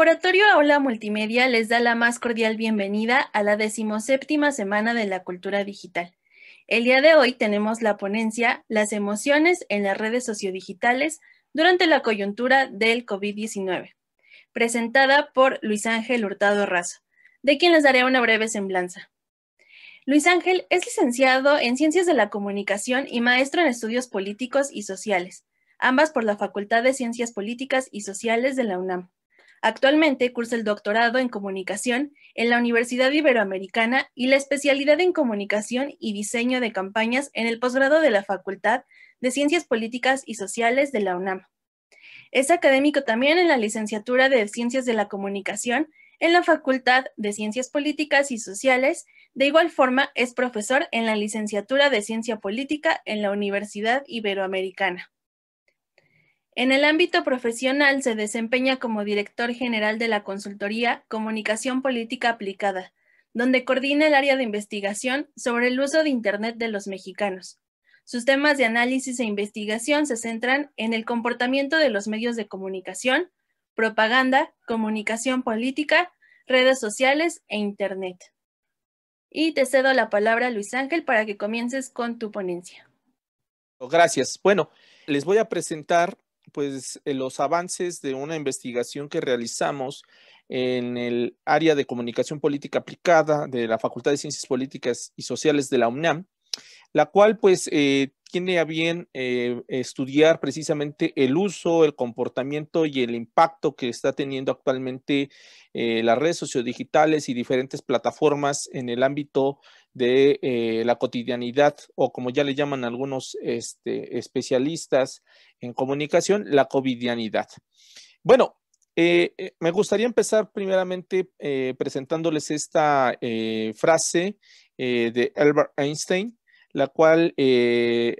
Laboratorio Aula Multimedia les da la más cordial bienvenida a la decimoséptima Semana de la Cultura Digital. El día de hoy tenemos la ponencia Las emociones en las redes sociodigitales durante la coyuntura del COVID-19, presentada por Luis Ángel Hurtado Razo, de quien les daré una breve semblanza. Luis Ángel es licenciado en Ciencias de la Comunicación y maestro en Estudios Políticos y Sociales, ambas por la Facultad de Ciencias Políticas y Sociales de la UNAM. Actualmente cursa el doctorado en comunicación en la Universidad Iberoamericana y la especialidad en comunicación y diseño de campañas en el posgrado de la Facultad de Ciencias Políticas y Sociales de la UNAM. Es académico también en la licenciatura de Ciencias de la Comunicación en la Facultad de Ciencias Políticas y Sociales. De igual forma, es profesor en la licenciatura de Ciencia Política en la Universidad Iberoamericana. En el ámbito profesional se desempeña como director general de la consultoría Comunicación Política Aplicada, donde coordina el área de investigación sobre el uso de Internet de los mexicanos. Sus temas de análisis e investigación se centran en el comportamiento de los medios de comunicación, propaganda, comunicación política, redes sociales e Internet. Y te cedo la palabra, Luis Ángel, para que comiences con tu ponencia. Gracias. Bueno, les voy a presentar pues eh, los avances de una investigación que realizamos en el área de comunicación política aplicada de la Facultad de Ciencias Políticas y Sociales de la UNAM, la cual pues eh, tiene a bien eh, estudiar precisamente el uso, el comportamiento y el impacto que está teniendo actualmente las redes sociodigitales y diferentes plataformas en el ámbito de eh, la cotidianidad o como ya le llaman algunos este, especialistas en comunicación, la covidianidad. Bueno, eh, eh, me gustaría empezar primeramente presentándoles esta frase de Albert Einstein, la cual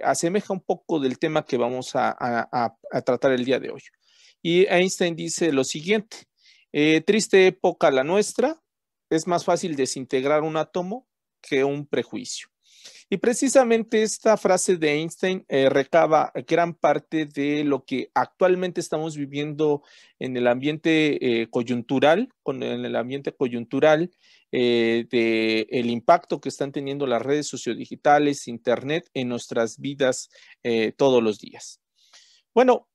asemeja un poco del tema que vamos a, tratar el día de hoy. Y Einstein dice lo siguiente, triste época la nuestra, es más fácil desintegrar un átomo que un prejuicio. Y precisamente esta frase de Einstein eh, recaba gran parte de lo que actualmente estamos viviendo en el ambiente eh, coyuntural, con, en el ambiente coyuntural eh, de el impacto que están teniendo las redes sociodigitales, internet en nuestras vidas todos los días. Bueno,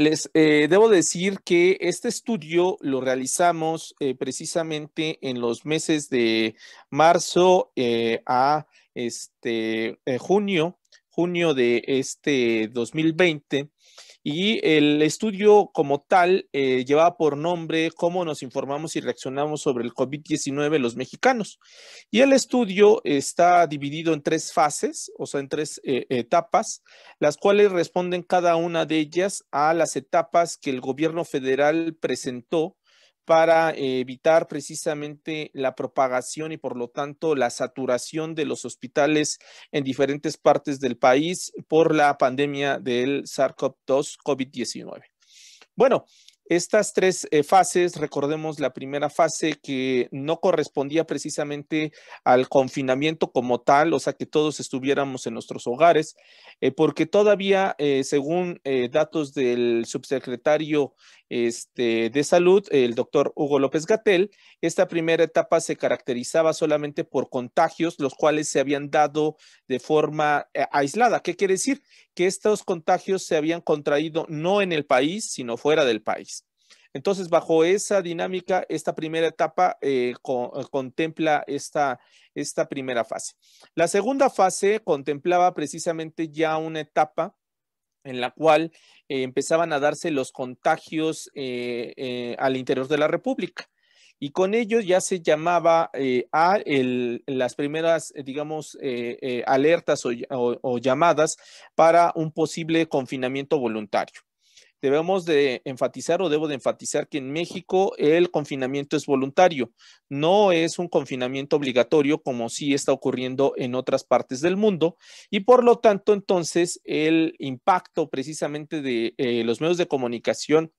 les eh, debo decir que este estudio lo realizamos eh, precisamente en los meses de marzo eh, a este, junio, junio de este 2020. Y el estudio como tal eh, llevaba por nombre cómo nos informamos y reaccionamos sobre el COVID-19 los mexicanos. Y el estudio está dividido en tres fases, o sea, en tres eh, etapas, las cuales responden cada una de ellas a las etapas que el gobierno federal presentó para evitar precisamente la propagación y por lo tanto la saturación de los hospitales en diferentes partes del país por la pandemia del SARS-CoV-2 COVID-19. Bueno, estas tres eh, fases, recordemos la primera fase que no correspondía precisamente al confinamiento como tal, o sea, que todos estuviéramos en nuestros hogares, eh, porque todavía, eh, según datos del subsecretario este, de Salud, el doctor Hugo López Gatel. Esta primera etapa se caracterizaba solamente por contagios, los cuales se habían dado de forma eh, aislada. ¿Qué quiere decir? Que estos contagios se habían contraído no en el país, sino fuera del país. Entonces, bajo esa dinámica, esta primera etapa eh, eh, contempla esta, esta primera fase. La segunda fase contemplaba precisamente ya una etapa en la cual eh, empezaban a darse los contagios eh, eh, al interior de la República. Y con ello ya se llamaba a las primeras, digamos, alertas o llamadas para un posible confinamiento voluntario debemos de enfatizar o debo de enfatizar que en México el confinamiento es voluntario, no es un confinamiento obligatorio como sí está ocurriendo en otras partes del mundo y por lo tanto entonces el impacto precisamente de eh, los medios de comunicación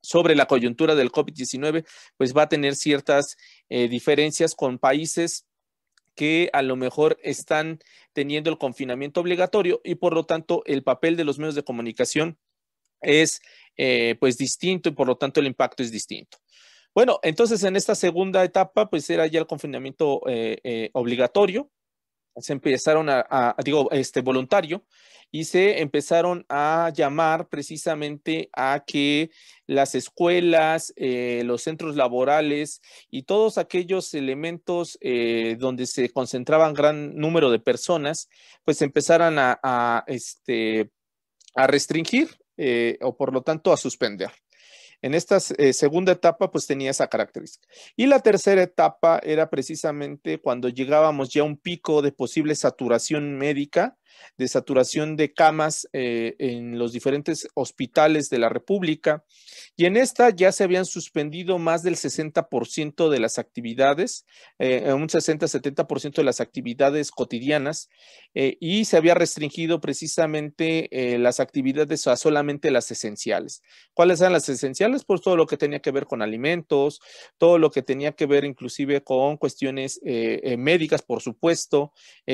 sobre la coyuntura del COVID-19, pues va a tener ciertas eh, diferencias con países que a lo mejor están teniendo el confinamiento obligatorio y por lo tanto el papel de los medios de comunicación es eh, pues distinto y por lo tanto el impacto es distinto. Bueno, entonces en esta segunda etapa pues era ya el confinamiento eh, eh, obligatorio, se empezaron a, digo, este voluntario y se empezaron a llamar precisamente a que las escuelas, los centros laborales y todos aquellos elementos donde se concentraban gran número de personas, pues empezaran este, a restringir eh, o por lo tanto a suspender. En esta eh, segunda etapa, pues tenía esa característica. Y la tercera etapa era precisamente cuando llegábamos ya a un pico de posible saturación médica de saturación de camas eh, en los diferentes hospitales de la República. Y en esta ya se habían suspendido más del 60% de las actividades, eh, un 60-70% de las actividades cotidianas, eh, y se había restringido precisamente las actividades a solamente las esenciales. ¿Cuáles eran las esenciales? Pues todo lo que tenía que ver con alimentos, todo lo que tenía que ver inclusive con cuestiones médicas, por supuesto,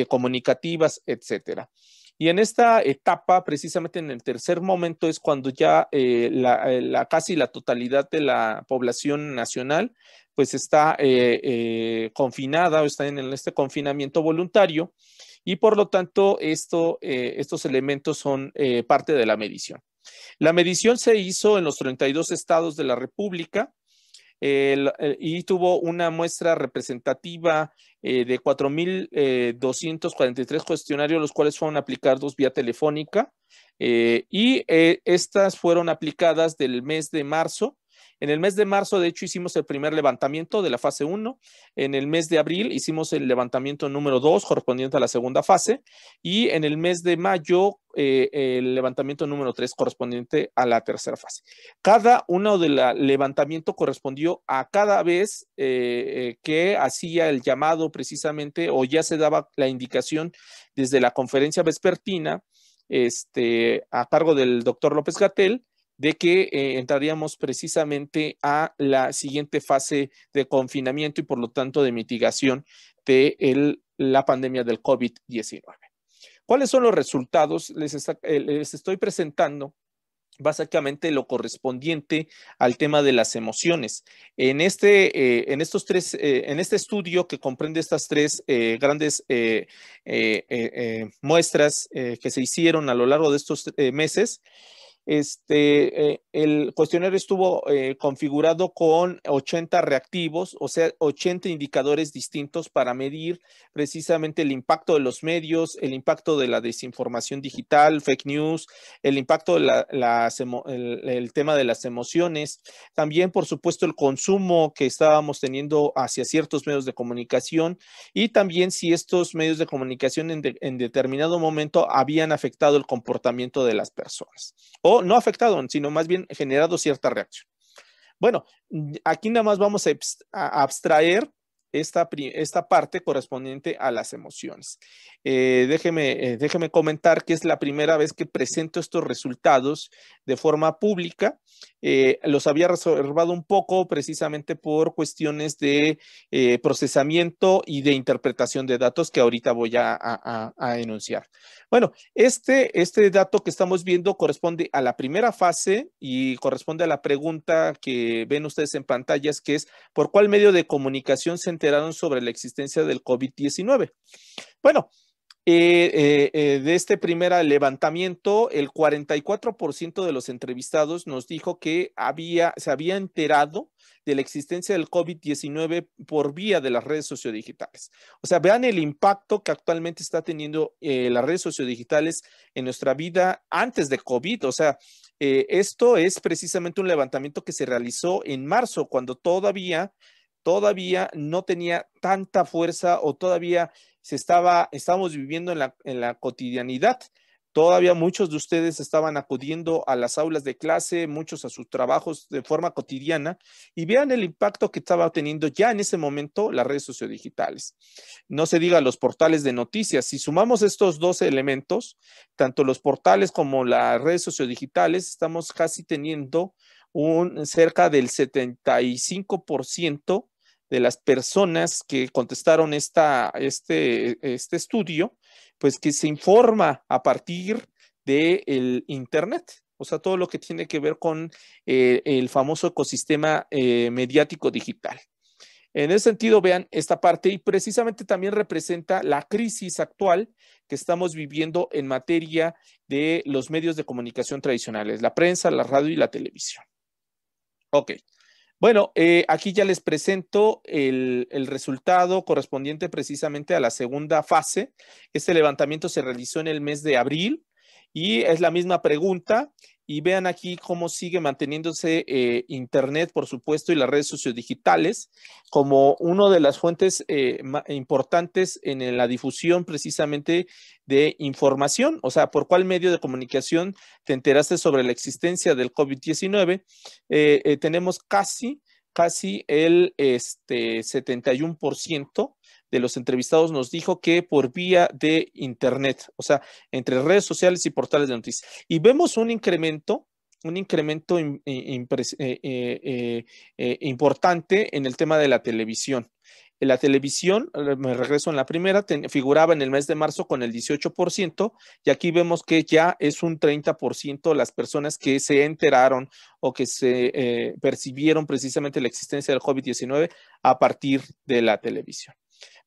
comunicativas, etcétera. Y en esta etapa, precisamente en el tercer momento, es cuando ya eh, eh, la, casi la totalidad de la población nacional pues está eh, confinada o está en este confinamiento voluntario y por lo tanto esto, estos elementos son parte de la medición. La medición se hizo en los 32 estados de la República eh, y tuvo una muestra representativa eh, de 4.243 eh, cuestionarios, los cuales fueron aplicados vía telefónica. Eh, y estas fueron aplicadas del mes de marzo en el mes de marzo, de hecho, hicimos el primer levantamiento de la fase 1. En el mes de abril hicimos el levantamiento número 2 correspondiente a la segunda fase. Y en el mes de mayo eh, el levantamiento número 3 correspondiente a la tercera fase. Cada uno del levantamiento correspondió a cada vez eh, eh, que hacía el llamado precisamente o ya se daba la indicación desde la conferencia vespertina este, a cargo del doctor López Gatel de que eh, entraríamos precisamente a la siguiente fase de confinamiento y por lo tanto de mitigación de la pandemia del COVID-19. ¿Cuáles son los resultados? Eh, les, estoy presentando básicamente lo correspondiente al tema de las emociones. En este, eh, en estos tres, en este estudio que comprende estas tres grandes muestras que se hicieron a lo largo de estos meses, este, eh, el cuestionario estuvo eh, configurado con 80 reactivos, o sea, 80 indicadores distintos para medir precisamente el impacto de los medios, el impacto de la desinformación digital, fake news, el impacto del el, tema de las emociones, también, por supuesto, el consumo que estábamos teniendo hacia ciertos medios de comunicación y también si estos medios de comunicación en, determinado momento habían afectado el comportamiento de las personas o no afectado, sino más bien generado cierta reacción. Bueno, aquí nada más vamos a abstraer esta, esta parte correspondiente a las emociones. Eh, déjeme, eh, déjeme comentar que es la primera vez que presento estos resultados de forma pública. Eh, los había reservado un poco precisamente por cuestiones de procesamiento y de interpretación de datos que ahorita voy a, a, a enunciar. Bueno, este, este dato que estamos viendo corresponde a la primera fase y corresponde a la pregunta que ven ustedes en pantallas, que es por cuál medio de comunicación se enteraron sobre la existencia del COVID-19. Bueno, eh, eh, eh, de este primer levantamiento, el 44% de los entrevistados nos dijo que había, se había enterado de la existencia del COVID-19 por vía de las redes sociodigitales. O sea, vean el impacto que actualmente está teniendo las redes sociodigitales en nuestra vida antes de COVID. O sea, esto es precisamente un levantamiento que se realizó en marzo, cuando todavía todavía no tenía tanta fuerza o todavía se estaba, estamos viviendo en la, en la cotidianidad. Todavía muchos de ustedes estaban acudiendo a las aulas de clase, muchos a sus trabajos de forma cotidiana y vean el impacto que estaba teniendo ya en ese momento las redes sociodigitales. No se diga los portales de noticias. Si sumamos estos dos elementos, tanto los portales como las redes sociodigitales, estamos casi teniendo un cerca del 75% de las personas que contestaron esta, este, este, estudio, pues que se informa a partir del Internet, o sea, todo lo que tiene que ver con eh, el famoso ecosistema eh, mediático digital. En ese sentido, vean esta parte y precisamente también representa la crisis actual que estamos viviendo en materia de los medios de comunicación tradicionales, la prensa, la radio y la televisión. Ok. Bueno, eh, aquí ya les presento el, el, resultado correspondiente precisamente a la segunda fase. Este levantamiento se realizó en el mes de abril y es la misma pregunta. Y vean aquí cómo sigue manteniéndose eh, Internet, por supuesto, y las redes sociodigitales como una de las fuentes eh, importantes en la difusión precisamente de información. O sea, por cuál medio de comunicación te enteraste sobre la existencia del COVID-19. Eh, tenemos casi casi el este, 71% de los entrevistados nos dijo que por vía de Internet, o sea, entre redes sociales y portales de noticias. Y vemos un incremento un incremento eh, eh, eh, importante en el tema de la televisión la televisión, eh, me regreso en la primera, figuraba en el mes de marzo con el 18% y aquí vemos que ya es un 30% las personas que se enteraron o que se eh, percibieron precisamente la existencia del COVID-19 a partir de la televisión.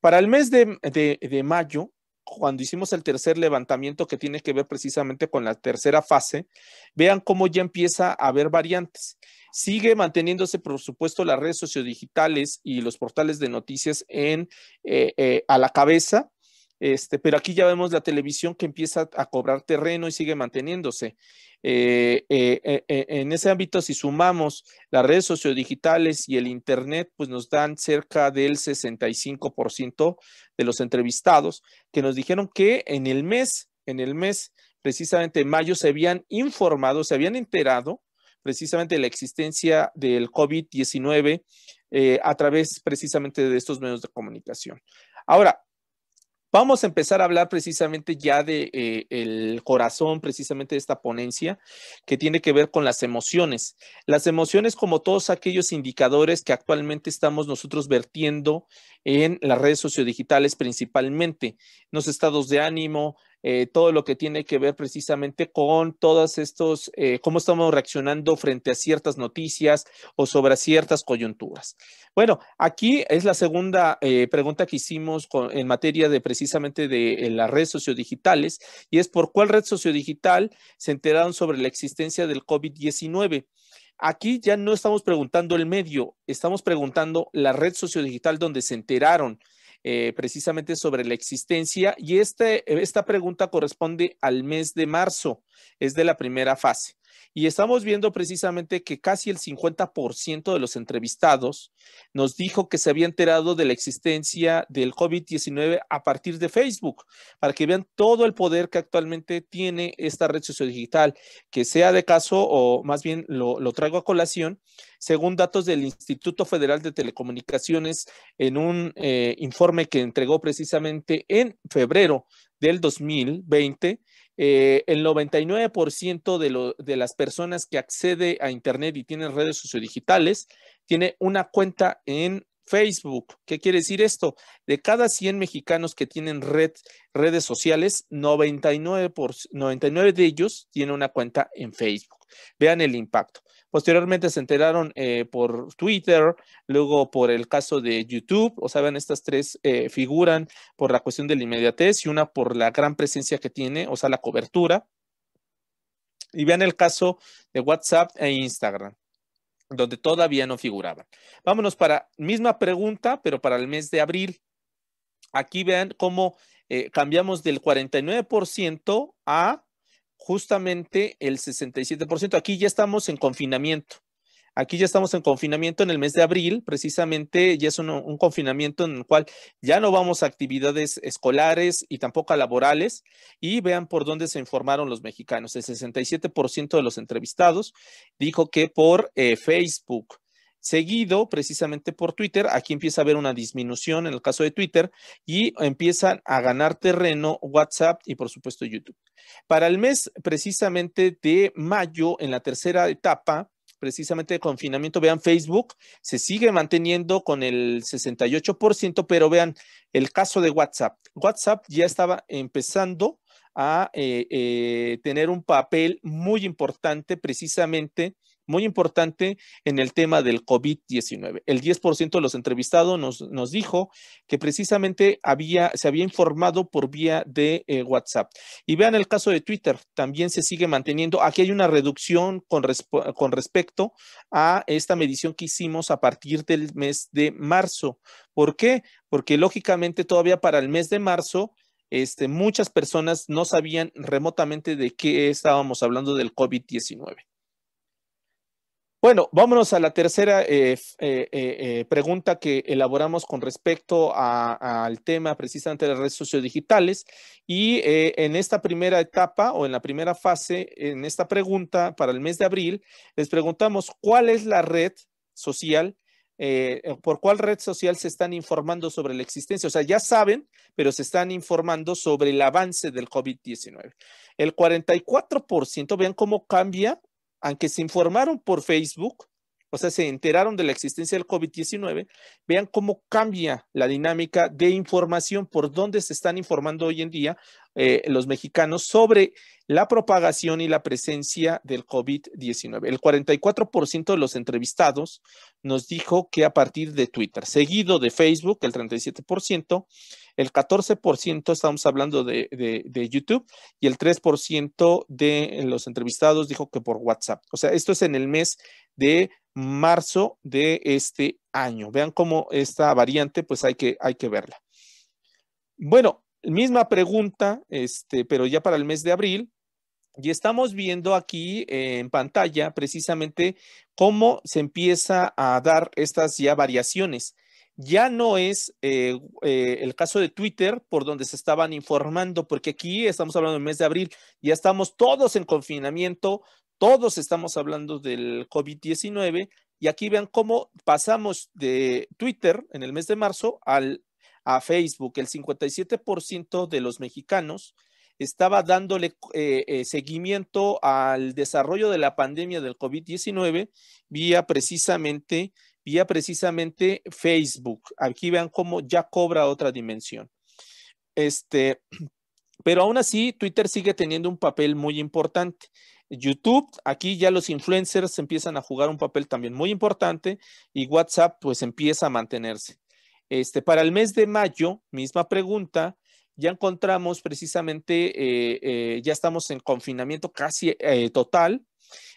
Para el mes de, de mayo, cuando hicimos el tercer levantamiento que tiene que ver precisamente con la tercera fase, vean cómo ya empieza a haber variantes. Sigue manteniéndose, por supuesto, las redes sociodigitales y los portales de noticias en, eh, eh, a la cabeza, este, pero aquí ya vemos la televisión que empieza a cobrar terreno y sigue manteniéndose. Eh, en ese ámbito, si sumamos las redes sociodigitales y el Internet, pues nos dan cerca del 65% de los entrevistados que nos dijeron que en el mes, en el mes, precisamente en mayo, se habían informado, se habían enterado precisamente la existencia del COVID-19 eh, a través precisamente de estos medios de comunicación. Ahora, vamos a empezar a hablar precisamente ya de eh, corazón precisamente de esta ponencia que tiene que ver con las emociones las emociones como todos aquellos indicadores que actualmente estamos nosotros vertiendo en las redes sociodigitales principalmente los estados de ánimo eh, todo lo que tiene que ver precisamente con todos estos, eh, cómo estamos reaccionando frente a ciertas noticias o sobre ciertas coyunturas. Bueno, aquí es la segunda eh, pregunta que hicimos en materia de precisamente de, de las redes sociodigitales y es por cuál red sociodigital se enteraron sobre la existencia del COVID-19. Aquí ya no estamos preguntando el medio, estamos preguntando la red sociodigital donde se enteraron eh, precisamente sobre la existencia y este, esta pregunta corresponde al mes de marzo, es de la primera fase. Y estamos viendo precisamente que casi el 50% de los entrevistados nos dijo que se había enterado de la existencia del COVID-19 a partir de Facebook, para que vean todo el poder que actualmente tiene esta red digital que sea de caso o más bien lo, traigo a colación, según datos del Instituto Federal de Telecomunicaciones en un eh, informe que entregó precisamente en febrero del 2020, eh, el 99% de, de, las personas que accede a Internet y tienen redes sociodigitales tiene una cuenta en Facebook. ¿Qué quiere decir esto? De cada 100 mexicanos que tienen redes sociales, 99, 99 de ellos tienen una cuenta en Facebook. Vean el impacto. Posteriormente se enteraron eh, por Twitter, luego por el caso de YouTube, o saben, estas tres eh, figuran por la cuestión de la inmediatez y una por la gran presencia que tiene, o sea, la cobertura. Y vean el caso de WhatsApp e Instagram donde todavía no figuraban. Vámonos para misma pregunta, pero para el mes de abril. Aquí vean cómo eh, cambiamos del 49% a justamente el 67%. Aquí ya estamos en confinamiento. Aquí ya estamos en confinamiento en el mes de abril, precisamente ya es un, confinamiento en el cual ya no vamos a actividades escolares y tampoco a laborales. Y vean por dónde se informaron los mexicanos. El 67% de los entrevistados dijo que por eh, Facebook. Seguido precisamente por Twitter, aquí empieza a haber una disminución en el caso de Twitter y empiezan a ganar terreno WhatsApp y por supuesto YouTube. Para el mes precisamente de mayo, en la tercera etapa, precisamente de confinamiento, vean Facebook, se sigue manteniendo con el 68%, pero vean el caso de WhatsApp. WhatsApp ya estaba empezando a eh, eh tener un papel muy importante precisamente muy importante en el tema del COVID-19. El 10% de los entrevistados nos, dijo que precisamente había, se había informado por vía de eh, WhatsApp. Y vean el caso de Twitter, también se sigue manteniendo. Aquí hay una reducción con, con respecto a esta medición que hicimos a partir del mes de marzo. ¿Por qué? Porque lógicamente todavía para el mes de marzo este, muchas personas no sabían remotamente de qué estábamos hablando del COVID-19. Bueno, vámonos a la tercera eh, eh, eh, pregunta que elaboramos con respecto al tema precisamente de las redes sociodigitales. Y en esta primera etapa o en la primera fase, en esta pregunta para el mes de abril, les preguntamos cuál es la red social por cuál red social se están informando sobre la existencia. O sea, ya saben, pero se están informando sobre el avance del COVID-19. El 44%, vean cómo cambia aunque se informaron por Facebook, o sea, se enteraron de la existencia del COVID-19, vean cómo cambia la dinámica de información, por dónde se están informando hoy en día eh, los mexicanos sobre la propagación y la presencia del COVID-19. El 44% de los entrevistados nos dijo que a partir de Twitter, seguido de Facebook, el 37%, el 14% estamos hablando de, YouTube y el 3% de los entrevistados dijo que por WhatsApp. O sea, esto es en el mes de marzo de este año. Vean cómo esta variante, pues hay que, hay que verla. Bueno, misma pregunta, este, pero ya para el mes de abril, y estamos viendo aquí en pantalla precisamente cómo se empieza a dar estas ya variaciones ya no es eh, eh, el caso de Twitter por donde se estaban informando, porque aquí estamos hablando del mes de abril, ya estamos todos en confinamiento, todos estamos hablando del COVID-19 y aquí vean cómo pasamos de Twitter en el mes de marzo al, a Facebook. El 57% de los mexicanos estaba dándole eh, seguimiento al desarrollo de la pandemia del COVID-19 vía precisamente vía precisamente Facebook. Aquí vean cómo ya cobra otra dimensión. Este, pero aún así, Twitter sigue teniendo un papel muy importante. YouTube, aquí ya los influencers empiezan a jugar un papel también muy importante y WhatsApp pues empieza a mantenerse. Este, para el mes de mayo, misma pregunta, ya encontramos precisamente, eh, eh, ya estamos en confinamiento casi eh, total,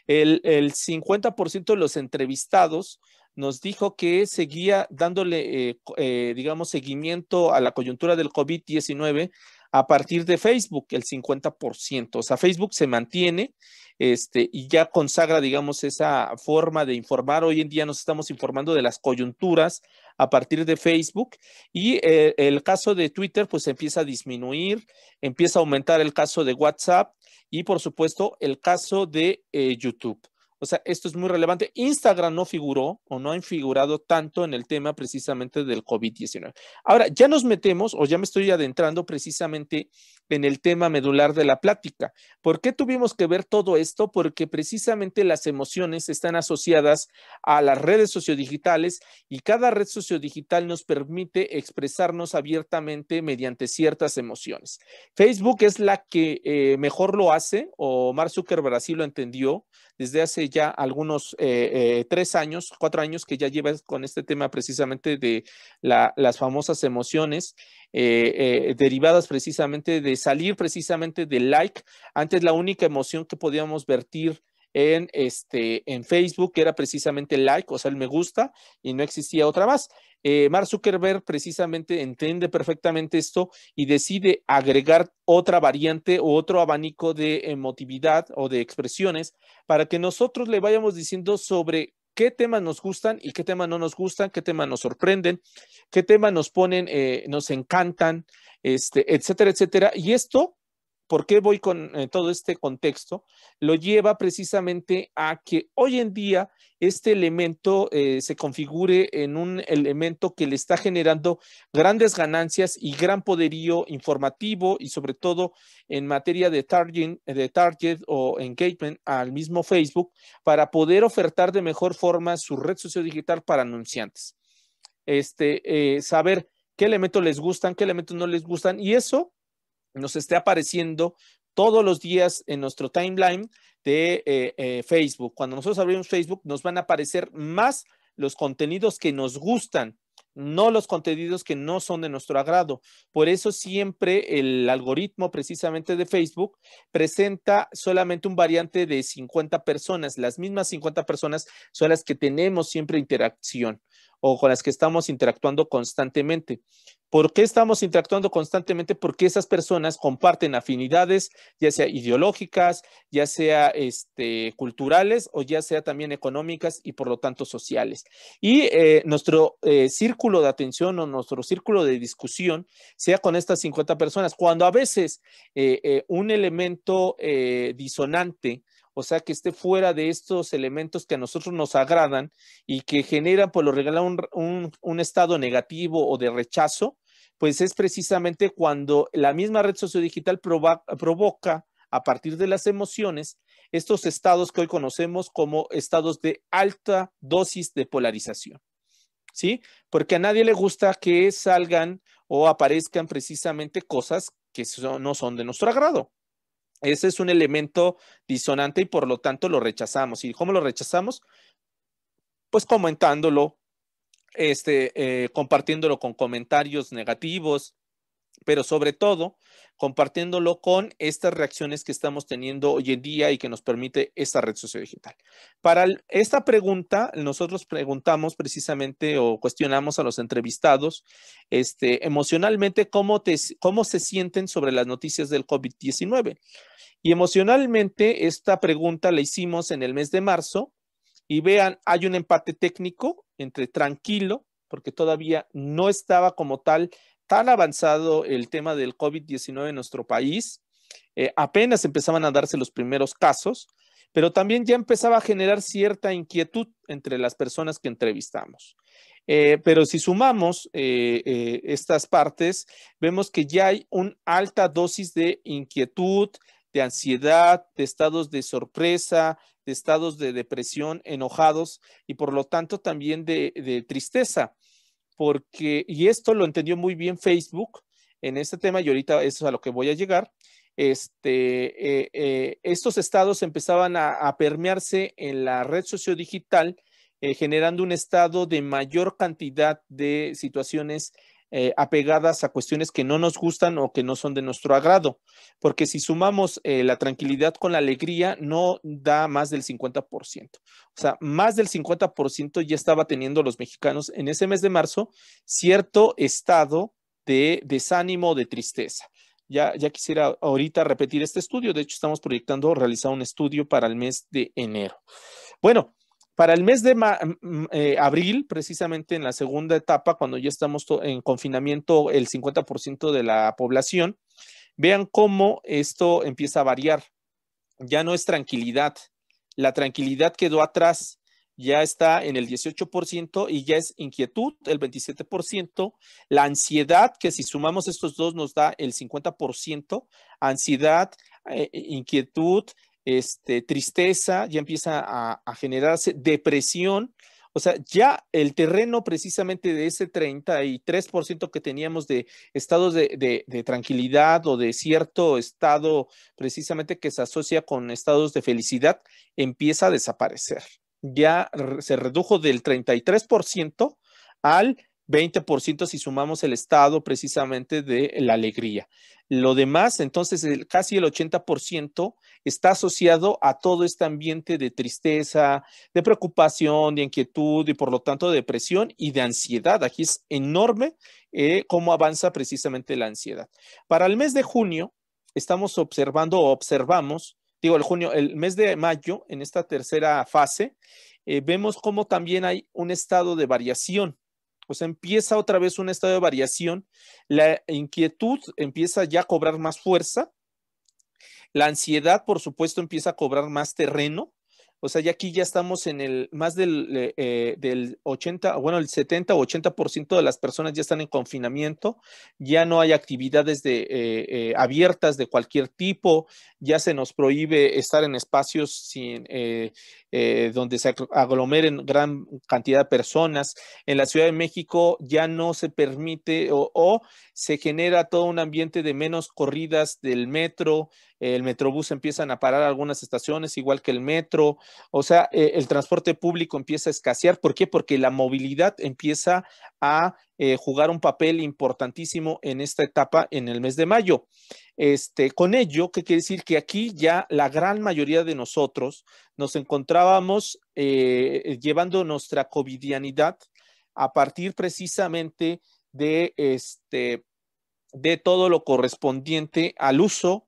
el, el 50% de los entrevistados nos dijo que seguía dándole, eh, eh, digamos, seguimiento a la coyuntura del COVID-19 a partir de Facebook, el 50%. O sea, Facebook se mantiene este, y ya consagra, digamos, esa forma de informar. Hoy en día nos estamos informando de las coyunturas a partir de Facebook y eh, el caso de Twitter pues empieza a disminuir, empieza a aumentar el caso de WhatsApp y por supuesto el caso de YouTube. O sea, esto es muy relevante. Instagram no figuró o no han figurado tanto en el tema precisamente del COVID-19. Ahora, ya nos metemos o ya me estoy adentrando precisamente en el tema medular de la plática. ¿Por qué tuvimos que ver todo esto? Porque precisamente las emociones están asociadas a las redes sociodigitales y cada red sociodigital nos permite expresarnos abiertamente mediante ciertas emociones. Facebook es la que eh, mejor lo hace, o Mark Zuckerberg así lo entendió desde hace ya algunos eh, eh, tres años, cuatro años que ya lleva con este tema precisamente de las famosas emociones. Eh, eh, derivadas precisamente de salir precisamente del like. Antes la única emoción que podíamos vertir en, este, en Facebook era precisamente el like, o sea, el me gusta, y no existía otra más. Eh, Mark Zuckerberg precisamente entiende perfectamente esto y decide agregar otra variante o otro abanico de emotividad o de expresiones para que nosotros le vayamos diciendo sobre qué temas nos gustan y qué temas no nos gustan, qué temas nos sorprenden, qué temas nos ponen, eh, nos encantan, este, etcétera, etcétera. Y esto ¿Por qué voy con eh, todo este contexto? Lo lleva precisamente a que hoy en día este elemento eh, se configure en un elemento que le está generando grandes ganancias y gran poderío informativo y sobre todo en materia de targeting, de target o engagement al mismo Facebook para poder ofertar de mejor forma su red digital para anunciantes. Este, eh, saber qué elementos les gustan, qué elementos no les gustan y eso nos esté apareciendo todos los días en nuestro timeline de eh, eh, Facebook. Cuando nosotros abrimos Facebook, nos van a aparecer más los contenidos que nos gustan, no los contenidos que no son de nuestro agrado. Por eso siempre el algoritmo precisamente de Facebook presenta solamente un variante de 50 personas. Las mismas 50 personas son las que tenemos siempre interacción o con las que estamos interactuando constantemente. ¿Por qué estamos interactuando constantemente? Porque esas personas comparten afinidades, ya sea ideológicas, ya sea este, culturales o ya sea también económicas y por lo tanto sociales. Y eh, nuestro eh, círculo de atención o nuestro círculo de discusión sea con estas 50 personas. Cuando a veces eh, un elemento disonante, o sea, que esté fuera de estos elementos que a nosotros nos agradan y que generan por pues, lo regular un, un, estado negativo o de rechazo, pues es precisamente cuando la misma red sociodigital digital provoca a partir de las emociones estos estados que hoy conocemos como estados de alta dosis de polarización. ¿Sí? Porque a nadie le gusta que salgan o aparezcan precisamente cosas que no son de nuestro agrado. Ese es un elemento disonante y por lo tanto lo rechazamos. ¿Y cómo lo rechazamos? Pues comentándolo, este, eh, compartiéndolo con comentarios negativos, pero sobre todo compartiéndolo con estas reacciones que estamos teniendo hoy en día y que nos permite esta red digital Para esta pregunta, nosotros preguntamos precisamente o cuestionamos a los entrevistados este, emocionalmente cómo, te, cómo se sienten sobre las noticias del COVID-19. Y emocionalmente esta pregunta la hicimos en el mes de marzo y vean, hay un empate técnico entre tranquilo, porque todavía no estaba como tal tan avanzado el tema del COVID-19 en nuestro país. Eh, apenas empezaban a darse los primeros casos, pero también ya empezaba a generar cierta inquietud entre las personas que entrevistamos. Eh, pero si sumamos eh, estas partes, vemos que ya hay una alta dosis de inquietud, de ansiedad, de estados de sorpresa, de estados de depresión, enojados y por lo tanto también de tristeza porque, y esto lo entendió muy bien Facebook en este tema, y ahorita eso es a lo que voy a llegar, este, eh, eh, estos estados empezaban a, permearse en la red sociodigital, eh, generando un estado de mayor cantidad de situaciones eh, apegadas a cuestiones que no nos gustan o que no son de nuestro agrado, porque si sumamos eh, la tranquilidad con la alegría, no da más del 50%. O sea, más del 50% ya estaba teniendo los mexicanos en ese mes de marzo cierto estado de desánimo, de tristeza. Ya, ya quisiera ahorita repetir este estudio, de hecho estamos proyectando realizar un estudio para el mes de enero. Bueno, para el mes de eh, abril, precisamente en la segunda etapa, cuando ya estamos en confinamiento el 50% de la población, vean cómo esto empieza a variar. Ya no es tranquilidad. La tranquilidad quedó atrás ya está en el 18% y ya es inquietud el 27%, la ansiedad, que si sumamos estos dos nos da el 50%, ansiedad, eh, inquietud, este, tristeza, ya empieza a, generarse depresión. O sea, ya el terreno precisamente de ese 33% que teníamos de estados de, de, tranquilidad o de cierto estado precisamente que se asocia con estados de felicidad empieza a desaparecer. Ya se redujo del 33% al 20% si sumamos el estado precisamente de la alegría. Lo demás, entonces, casi el 80% está asociado a todo este ambiente de tristeza, de preocupación, de inquietud y por lo tanto de depresión y de ansiedad. Aquí es enorme eh, cómo avanza precisamente la ansiedad. Para el mes de junio, estamos observando o observamos, digo, el junio, el mes de mayo, en esta tercera fase, eh, vemos cómo también hay un estado de variación pues empieza otra vez un estado de variación, la inquietud empieza ya a cobrar más fuerza, la ansiedad, por supuesto, empieza a cobrar más terreno, o sea, ya aquí ya estamos en el más del, 80, eh, eh, bueno, el 70 o 80% de las personas ya están en confinamiento, ya no hay actividades de, eh, abiertas de cualquier tipo, ya se nos prohíbe estar en espacios sin eh, donde se aglomeren gran cantidad de personas. En la Ciudad de México ya no se permite o, se genera todo un ambiente de menos corridas del metro, el metrobús empiezan a parar algunas estaciones, igual que el metro, o sea, eh, el transporte público empieza a escasear. ¿Por qué? Porque la movilidad empieza a eh, jugar un papel importantísimo en esta etapa en el mes de mayo. Este, con ello, ¿qué quiere decir? Que aquí ya la gran mayoría de nosotros nos encontrábamos eh, llevando nuestra covidianidad a partir precisamente de, este, de todo lo correspondiente al uso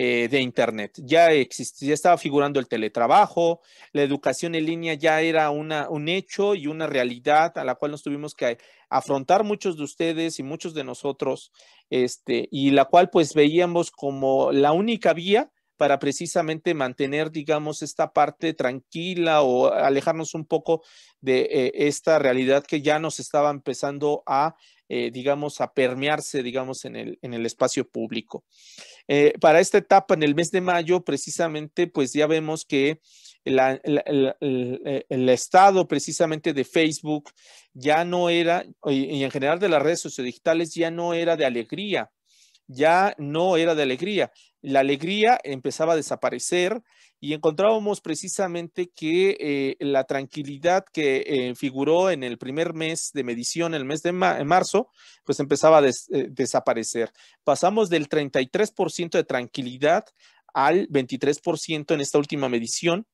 eh, de Internet. Ya ya estaba figurando el teletrabajo, la educación en línea ya era una, un hecho y una realidad a la cual nos tuvimos que afrontar muchos de ustedes y muchos de nosotros, este, y la cual pues veíamos como la única vía para precisamente mantener, digamos, esta parte tranquila o alejarnos un poco de eh, esta realidad que ya nos estaba empezando a eh, digamos, a permearse, digamos, en el, espacio público. Eh, para esta etapa, en el mes de mayo, precisamente, pues ya vemos que el, eh, el, estado precisamente de Facebook ya no era, y en general de las redes sociodigitales, ya no era de alegría, ya no era de alegría. La alegría empezaba a desaparecer, y encontrábamos precisamente que eh, la tranquilidad que eh, figuró en el primer mes de medición, el mes de marzo, pues empezaba a eh, desaparecer. Pasamos del 33% de tranquilidad al 23% en esta última medición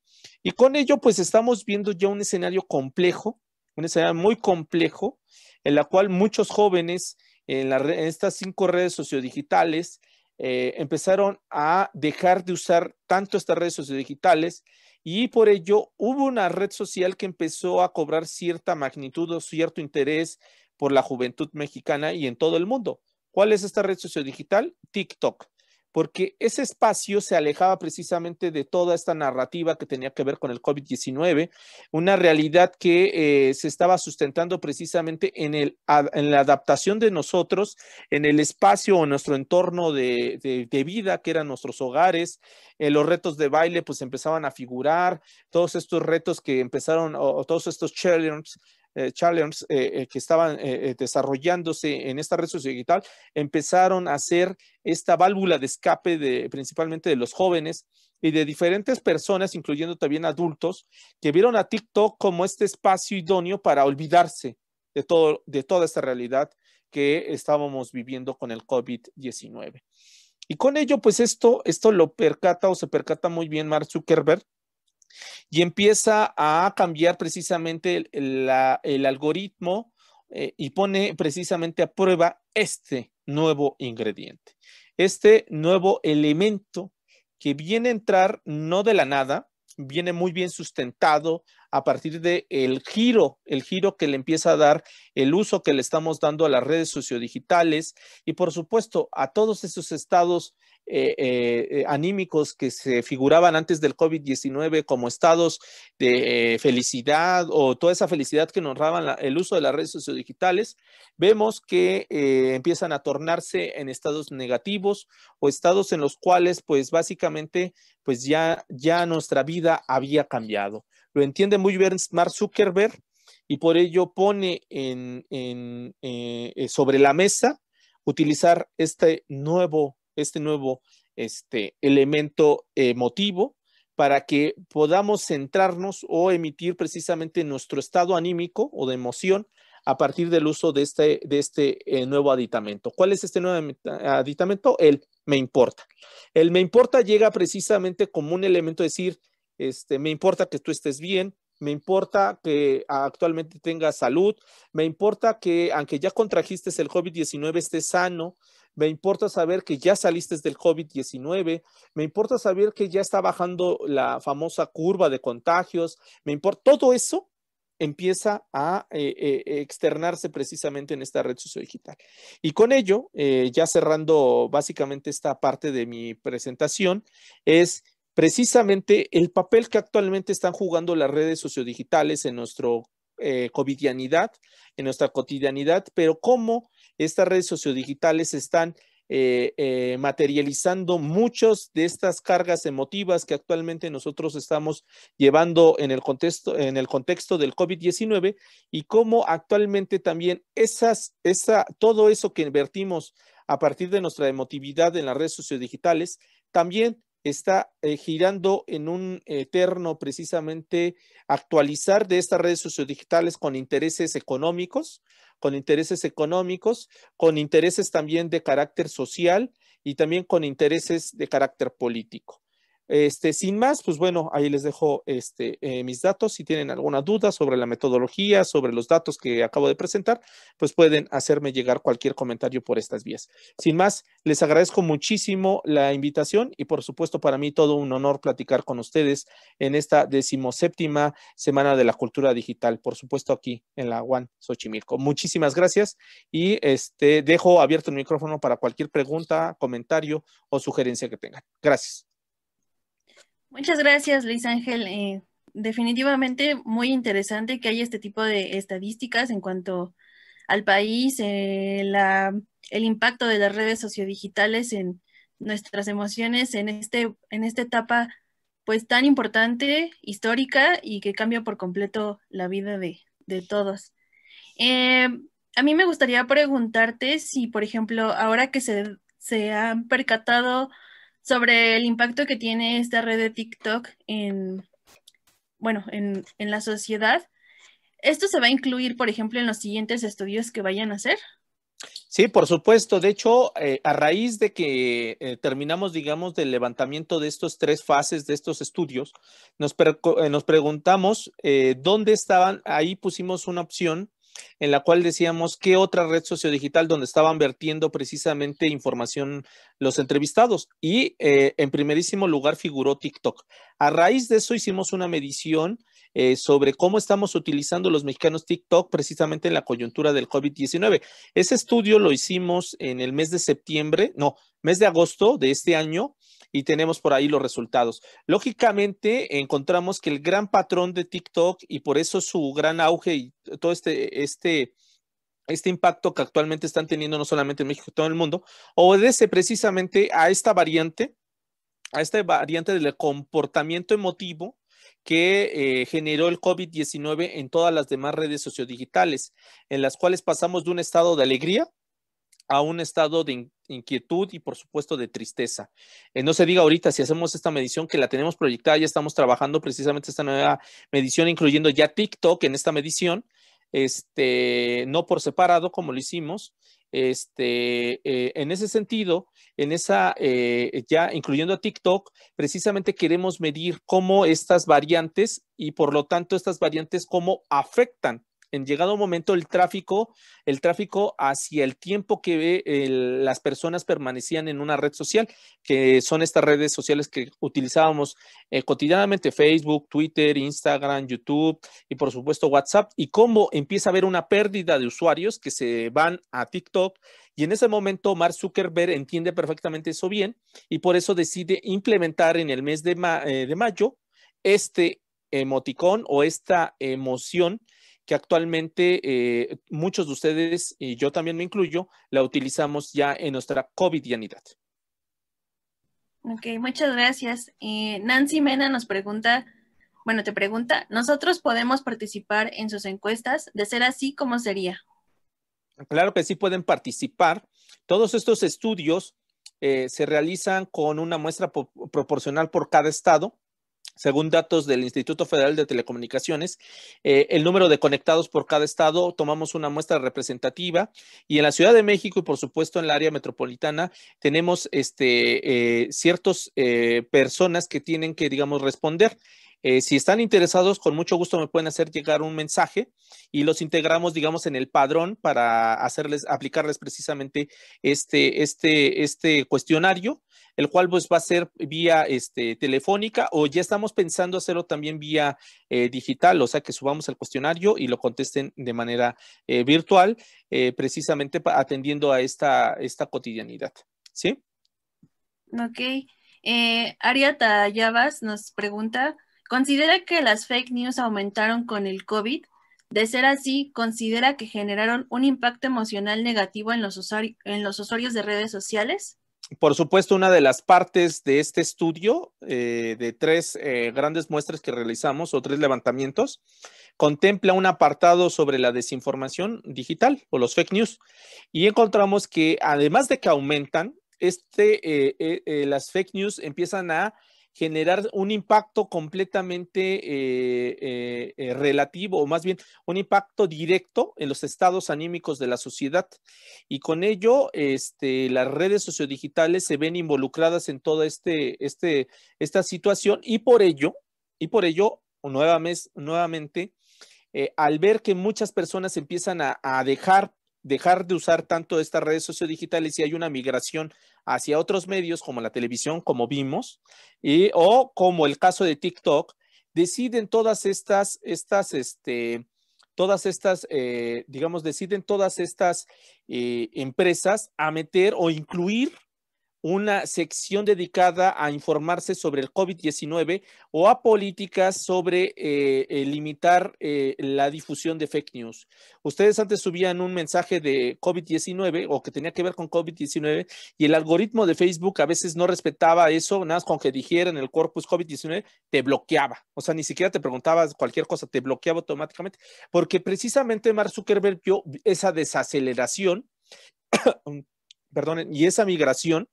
y con ello pues estamos viendo ya un escenario complejo, un escenario muy complejo en la cual muchos jóvenes en estas cinco redes sociodigitales eh, empezaron a dejar de usar tanto estas redes digitales y por ello hubo una red social que empezó a cobrar cierta magnitud o cierto interés por la juventud mexicana y en todo el mundo. ¿Cuál es esta red social digital? TikTok porque ese espacio se alejaba precisamente de toda esta narrativa que tenía que ver con el COVID-19, una realidad que eh, se estaba sustentando precisamente en, el, en, la adaptación de nosotros, en el espacio o nuestro entorno de, vida, que eran nuestros hogares, eh, los retos de baile pues empezaban a figurar, todos estos retos que empezaron, o todos estos challenges eh, eh, eh, que estaban eh, desarrollándose en esta red social tal, empezaron a hacer esta válvula de escape de, principalmente de los jóvenes y de diferentes personas, incluyendo también adultos, que vieron a TikTok como este espacio idóneo para olvidarse de, todo, de toda esta realidad que estábamos viviendo con el COVID-19. Y con ello, pues esto, esto lo percata o se percata muy bien Mark Zuckerberg, y empieza a cambiar precisamente el, algoritmo eh, y pone precisamente a prueba este nuevo ingrediente, este nuevo elemento que viene a entrar no de la nada, viene muy bien sustentado a partir del giro, el giro que le empieza a dar el uso que le estamos dando a las redes sociodigitales y por supuesto a todos esos estados eh, eh, eh, anímicos que se figuraban antes del COVID-19 como estados de felicidad o toda esa felicidad que nos daban el uso de las redes sociodigitales, vemos que empiezan a tornarse en estados negativos o estados en los cuales pues básicamente pues ya, ya nuestra vida había cambiado. Lo entiende muy bien Mark Zuckerberg y por ello pone sobre la mesa utilizar este nuevo este nuevo este, elemento emotivo para que podamos centrarnos o emitir precisamente nuestro estado anímico o de emoción a partir del uso de este, de este eh, nuevo aditamento. ¿Cuál es este nuevo aditamento? El me importa. El me importa llega precisamente como un elemento decir, este, me importa que tú estés bien, me importa que actualmente tengas salud, me importa que aunque ya contrajiste el COVID-19 estés sano, me importa saber que ya saliste del COVID-19, me importa saber que ya está bajando la famosa curva de contagios, me importa, todo eso empieza a eh, eh, externarse precisamente en esta red sociodigital. Y con ello, eh, ya cerrando básicamente esta parte de mi presentación, es precisamente el papel que actualmente están jugando las redes sociodigitales en nuestro cotidianidad, en nuestra cotidianidad, pero cómo estas redes sociodigitales están eh, eh, materializando muchas de estas cargas emotivas que actualmente nosotros estamos llevando en el contexto, en el contexto del COVID-19 y cómo actualmente también todo eso que invertimos a partir de nuestra emotividad en las redes sociodigitales también está eh, girando en un eterno precisamente actualizar de estas redes sociodigitales con intereses económicos, con intereses económicos, con intereses también de carácter social y también con intereses de carácter político. Este, sin más, pues bueno, ahí les dejo este, eh, mis datos. Si tienen alguna duda sobre la metodología, sobre los datos que acabo de presentar, pues pueden hacerme llegar cualquier comentario por estas vías. Sin más, les agradezco muchísimo la invitación y por supuesto para mí todo un honor platicar con ustedes en esta decimoséptima Semana de la Cultura Digital, por supuesto aquí en la UAN Xochimilco. Muchísimas gracias y este, dejo abierto el micrófono para cualquier pregunta, comentario o sugerencia que tengan. Gracias. Muchas gracias, Luis Ángel. Eh, definitivamente muy interesante que haya este tipo de estadísticas en cuanto al país, eh, la, el impacto de las redes sociodigitales en nuestras emociones en, este, en esta etapa pues tan importante, histórica y que cambia por completo la vida de, todos. Eh, a mí me gustaría preguntarte si, por ejemplo, ahora que se, se han percatado sobre el impacto que tiene esta red de TikTok en, bueno, en, la sociedad. ¿Esto se va a incluir, por ejemplo, en los siguientes estudios que vayan a hacer? Sí, por supuesto. De hecho, eh, a raíz de que eh, terminamos, digamos, del levantamiento de estos tres fases de estos estudios, nos, eh, nos preguntamos dónde estaban, ahí pusimos una opción en la cual decíamos qué otra red sociodigital donde estaban vertiendo precisamente información los entrevistados. Y eh, en primerísimo lugar figuró TikTok. A raíz de eso hicimos una medición eh, sobre cómo estamos utilizando los mexicanos TikTok precisamente en la coyuntura del COVID-19. Ese estudio lo hicimos en el mes de septiembre, no, mes de agosto de este año y tenemos por ahí los resultados. Lógicamente, encontramos que el gran patrón de TikTok y por eso su gran auge y todo este, este, este impacto que actualmente están teniendo no solamente en México, todo el mundo, obedece precisamente a esta variante, a esta variante del comportamiento emotivo que eh, generó el COVID-19 en todas las demás redes sociodigitales, en las cuales pasamos de un estado de alegría a un estado de inquietud y por supuesto de tristeza. Eh, no se diga ahorita si hacemos esta medición que la tenemos proyectada, ya estamos trabajando precisamente esta nueva medición, incluyendo ya TikTok en esta medición, este, no por separado como lo hicimos. Este, eh, en ese sentido, en esa, eh, ya incluyendo a TikTok, precisamente queremos medir cómo estas variantes y por lo tanto estas variantes, cómo afectan en llegado momento el tráfico, el tráfico hacia el tiempo que las personas permanecían en una red social, que son estas redes sociales que utilizábamos eh, cotidianamente, Facebook, Twitter, Instagram, YouTube y por supuesto WhatsApp, y cómo empieza a haber una pérdida de usuarios que se van a TikTok. Y en ese momento Mark Zuckerberg entiende perfectamente eso bien y por eso decide implementar en el mes de, eh, de mayo este emoticón o esta emoción que actualmente eh, muchos de ustedes, y yo también me incluyo, la utilizamos ya en nuestra covidianidad. Ok, muchas gracias. Eh, Nancy Mena nos pregunta, bueno, te pregunta, ¿nosotros podemos participar en sus encuestas? De ser así, ¿cómo sería? Claro que sí pueden participar. Todos estos estudios eh, se realizan con una muestra proporcional por cada estado según datos del Instituto Federal de Telecomunicaciones, eh, el número de conectados por cada estado, tomamos una muestra representativa y en la Ciudad de México y por supuesto en el área metropolitana tenemos este, eh, ciertas eh, personas que tienen que, digamos, responder. Eh, si están interesados, con mucho gusto me pueden hacer llegar un mensaje y los integramos, digamos, en el padrón para hacerles, aplicarles precisamente este, este, este cuestionario, el cual pues va a ser vía este, telefónica o ya estamos pensando hacerlo también vía eh, digital, o sea que subamos el cuestionario y lo contesten de manera eh, virtual, precisamente atendiendo a esta, esta cotidianidad. ¿Sí? Ok. Ariata Yavas nos pregunta, Considera que las fake news aumentaron con el COVID. De ser así, considera que generaron un impacto emocional negativo en los, en los usuarios de redes sociales. Por supuesto, una de las partes de este estudio, eh, de tres eh, grandes muestras que realizamos o tres levantamientos, contempla un apartado sobre la desinformación digital o los fake news. Y encontramos que además de que aumentan, este, eh, las fake news empiezan a generar un impacto completamente eh, eh, eh, relativo, o más bien un impacto directo en los estados anímicos de la sociedad. Y con ello, este, las redes sociodigitales se ven involucradas en toda este, este, esta situación y por ello, y por ello, nuevamente, nuevamente al ver que muchas personas empiezan a, dejar dejar de usar tanto estas redes sociodigitales y hay una migración hacia otros medios como la televisión, como vimos, y, o como el caso de TikTok, deciden todas estas, estas, este, todas estas, eh, digamos, deciden todas estas eh, empresas a meter o incluir una sección dedicada a informarse sobre el COVID-19 o a políticas sobre eh, eh, limitar eh, la difusión de fake news. Ustedes antes subían un mensaje de COVID-19 o que tenía que ver con COVID-19 y el algoritmo de Facebook a veces no respetaba eso, nada más con que dijeran el corpus COVID-19, te bloqueaba. O sea, ni siquiera te preguntabas cualquier cosa, te bloqueaba automáticamente, porque precisamente Mark Zuckerberg vio esa desaceleración. perdón, y esa migración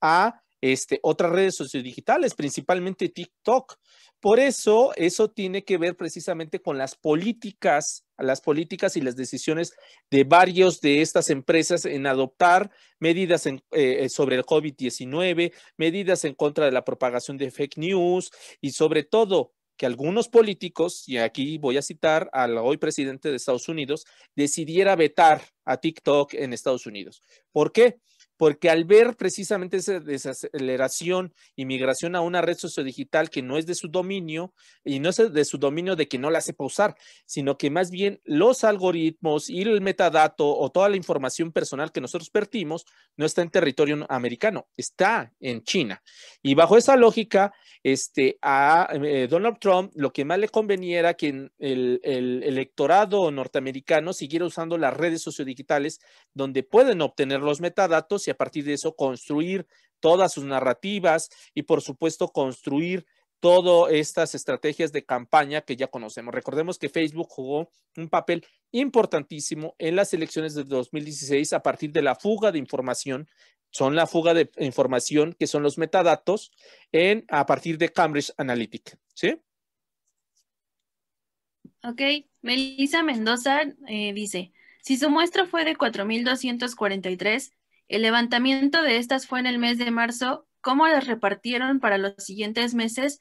a este, otras redes sociodigitales, principalmente TikTok. Por eso, eso tiene que ver precisamente con las políticas, las políticas y las decisiones de varios de estas empresas en adoptar medidas eh, eh, sobre el COVID-19, medidas en contra de la propagación de fake news y sobre todo que algunos políticos, y aquí voy a citar al hoy presidente de Estados Unidos, decidiera vetar a TikTok en Estados Unidos. ¿Por qué? porque al ver precisamente esa desaceleración y migración a una red sociodigital que no es de su dominio, y no es de su dominio de que no la sepa usar, sino que más bien los algoritmos y el metadato o toda la información personal que nosotros perdimos no está en territorio americano, está en China. Y bajo esa lógica, este, a eh, Donald Trump lo que más le conveniera que el, el electorado norteamericano siguiera usando las redes sociodigitales donde pueden obtener los metadatos y a partir de eso construir todas sus narrativas y por supuesto construir todas estas estrategias de campaña que ya conocemos. Recordemos que Facebook jugó un papel importantísimo en las elecciones de 2016 a partir de la fuga de información. Son la fuga de información que son los metadatos en, a partir de Cambridge Analytica. ¿Sí? Ok, Melissa Mendoza eh, dice, si su muestra fue de 4.243, el levantamiento de estas fue en el mes de marzo. ¿Cómo las repartieron para los siguientes meses?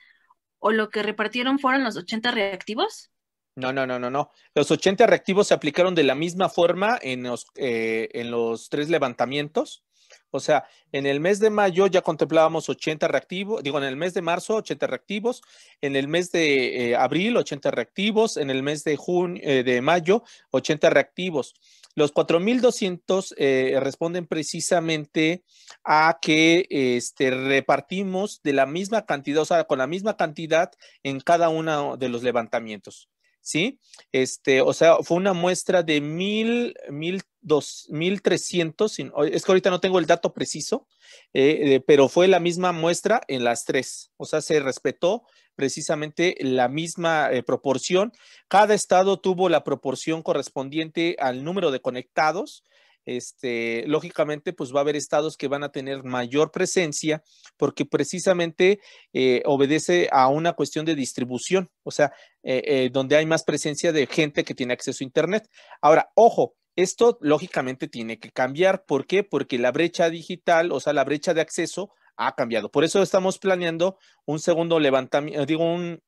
¿O lo que repartieron fueron los 80 reactivos? No, no, no, no, no. Los 80 reactivos se aplicaron de la misma forma en los, eh, en los tres levantamientos. O sea, en el mes de mayo ya contemplábamos 80 reactivos, digo, en el mes de marzo 80 reactivos, en el mes de eh, abril 80 reactivos, en el mes de junio, eh, de mayo 80 reactivos. Los 4.200 eh, responden precisamente a que este, repartimos de la misma cantidad, o sea, con la misma cantidad en cada uno de los levantamientos. ¿Sí? Este, o sea, fue una muestra de 1300, es que ahorita no tengo el dato preciso, eh, pero fue la misma muestra en las tres, o sea, se respetó precisamente la misma eh, proporción. Cada estado tuvo la proporción correspondiente al número de conectados. Este, lógicamente, pues va a haber estados que van a tener mayor presencia porque precisamente eh, obedece a una cuestión de distribución, o sea, eh, donde hay más presencia de gente que tiene acceso a Internet. Ahora, ojo, esto lógicamente tiene que cambiar. ¿Por qué? Porque la brecha digital, o sea, la brecha de acceso ha cambiado. Por eso estamos planeando un segundo levantamiento, eh, digo,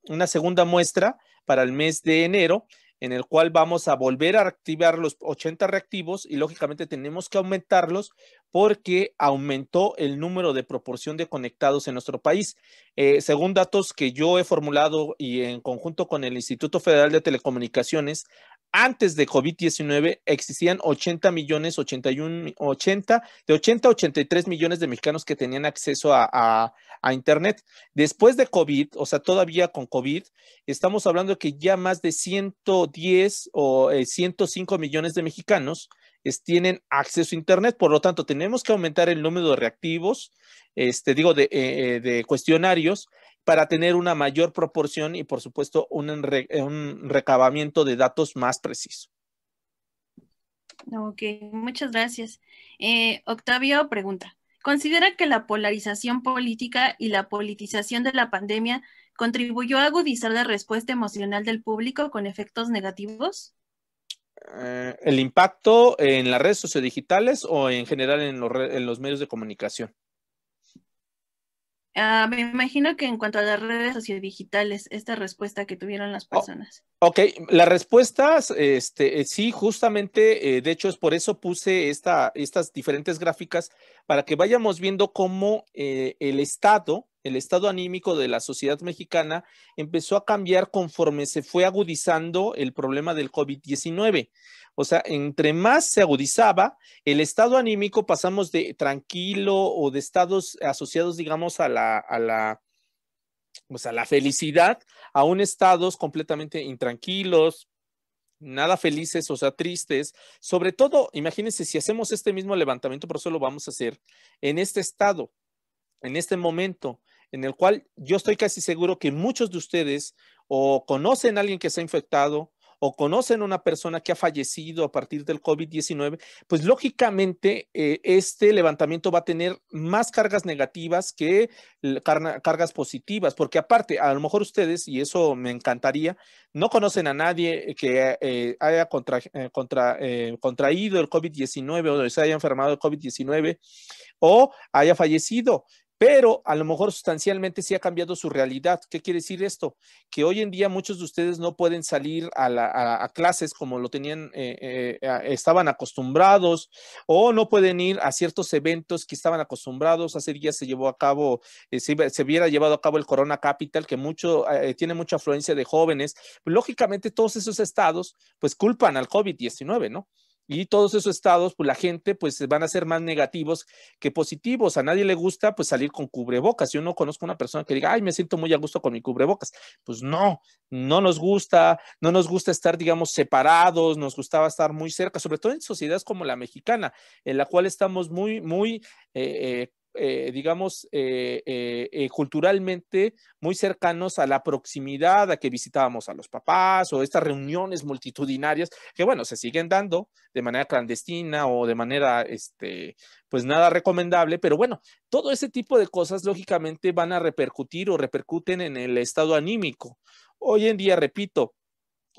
una segunda muestra para el mes de enero, en el cual vamos a volver a activar los 80 reactivos y lógicamente tenemos que aumentarlos porque aumentó el número de proporción de conectados en nuestro país. Eh, según datos que yo he formulado y en conjunto con el Instituto Federal de Telecomunicaciones, antes de COVID-19 existían 80 millones, 81, 80, de 80 a 83 millones de mexicanos que tenían acceso a, Internet. Después de COVID, o sea, todavía con COVID, estamos hablando que ya más de 110 o 105 eh, millones de mexicanos tienen acceso a Internet. Por lo tanto, tenemos que aumentar el número de reactivos, este, digo, de, eh, eh, de cuestionarios para tener una mayor proporción y, por supuesto, un, eh, recabamiento de datos más preciso. Ok, muchas gracias. Eh, Octavio pregunta, ¿considera que la polarización política y la politización de la pandemia contribuyó a agudizar la respuesta emocional del público con efectos negativos? Eh, ¿El impacto en las redes sociodigitales o en general en los medios de comunicación? Ah, me imagino que en cuanto a las redes sociodigitales, esta respuesta que tuvieron las personas. ok, las respuestas, este, eh, sí, justamente, eh, de hecho es por eso puse esta, estas diferentes gráficas para que vayamos viendo cómo eh, el Estado el estado anímico de la sociedad mexicana empezó a cambiar conforme se fue agudizando el problema del COVID-19. O sea, entre más se agudizaba, el estado anímico pasamos de tranquilo o de estados asociados, digamos, a la, a la, pues, a la felicidad, a un estados completamente intranquilos, nada felices, o sea, tristes. Sobre todo, imagínense, si hacemos este mismo levantamiento, por eso lo vamos a hacer, en este estado, en este momento, en el cual yo estoy casi seguro que muchos de ustedes o conocen a alguien que se ha infectado o conocen a una persona que ha fallecido a partir del COVID-19, pues lógicamente eh, este levantamiento va a tener más cargas negativas que cargas positivas, porque aparte, a lo mejor ustedes, y eso me encantaría, no conocen a nadie que eh, haya eh, contraído el COVID-19 o se haya enfermado el COVID-19 o haya fallecido pero a lo mejor sustancialmente sí ha cambiado su realidad. ¿Qué quiere decir esto? Que hoy en día muchos de ustedes no pueden salir a, clases como lo tenían, eh, eh, estaban acostumbrados, o no pueden ir a ciertos eventos que estaban acostumbrados. Hace días se llevó a cabo, eh, se, se, hubiera llevado a cabo el Corona Capital, que mucho, tiene mucha afluencia de jóvenes. Lógicamente, todos esos estados, pues culpan al COVID-19, ¿no? Y todos esos estados, pues la gente, pues van a ser más negativos que positivos. A nadie le gusta, pues salir con cubrebocas. Yo no conozco una persona que diga, ay, me siento muy a gusto con mi cubrebocas. Pues no, no nos gusta, no nos gusta estar, digamos, separados, nos gustaba estar muy cerca, sobre todo en sociedades como la mexicana, en la cual estamos muy, muy eh, eh, eh, digamos, eh, eh, culturalmente muy cercanos a la proximidad a que visitábamos a los papás o estas reuniones multitudinarias que, bueno, se siguen dando de manera clandestina o de manera, este, pues nada recomendable, pero bueno, todo ese tipo de cosas lógicamente van a repercutir o repercuten en el estado anímico. Hoy en día, repito,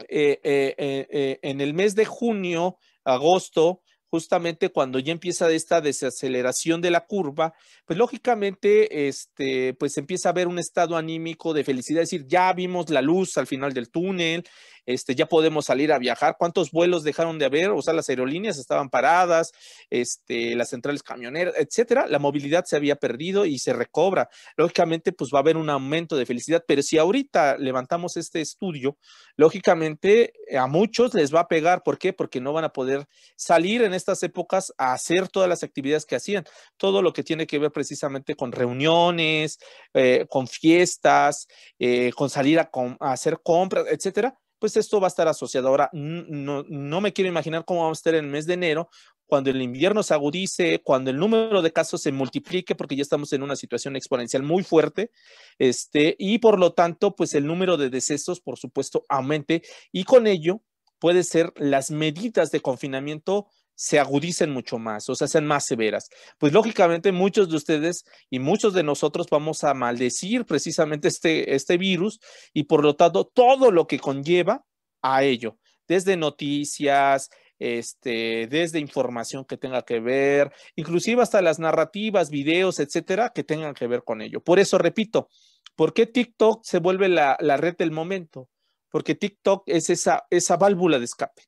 en el mes de junio, agosto, justamente cuando ya empieza esta desaceleración de la curva, pues lógicamente, este, pues empieza a haber un estado anímico de felicidad, es decir, ya vimos la luz al final del túnel, este, ya podemos salir a viajar, cuántos vuelos dejaron de haber, o sea, las aerolíneas estaban paradas, este, las centrales camioneras, etcétera, la movilidad se había perdido y se recobra. Lógicamente, pues va a haber un aumento de felicidad, pero si ahorita levantamos este estudio, lógicamente eh, a muchos les va a pegar, ¿por qué? Porque no van a poder salir en estas épocas a hacer todas las actividades que hacían, todo lo que tiene que ver precisamente con reuniones, eh, con fiestas, eh, con salir a hacer compras, etcétera, pues esto va a estar asociado. Ahora, no, no me quiero imaginar cómo vamos a estar en el mes de enero, cuando el invierno se agudice, cuando el número de casos se multiplique, porque ya estamos en una situación exponencial muy fuerte, este, y por lo tanto, pues el número de decesos, por supuesto, aumente, y con ello puede ser las medidas de confinamiento se agudicen mucho más o sea, sean más severas. Pues lógicamente muchos de ustedes y muchos de nosotros vamos a maldecir precisamente este, este virus y por lo tanto todo lo que conlleva a ello, desde noticias, este, desde información que tenga que ver, inclusive hasta las narrativas, videos, etcétera, que tengan que ver con ello. Por eso repito, ¿por qué TikTok se vuelve la, la red del momento? Porque TikTok es esa, esa válvula de escape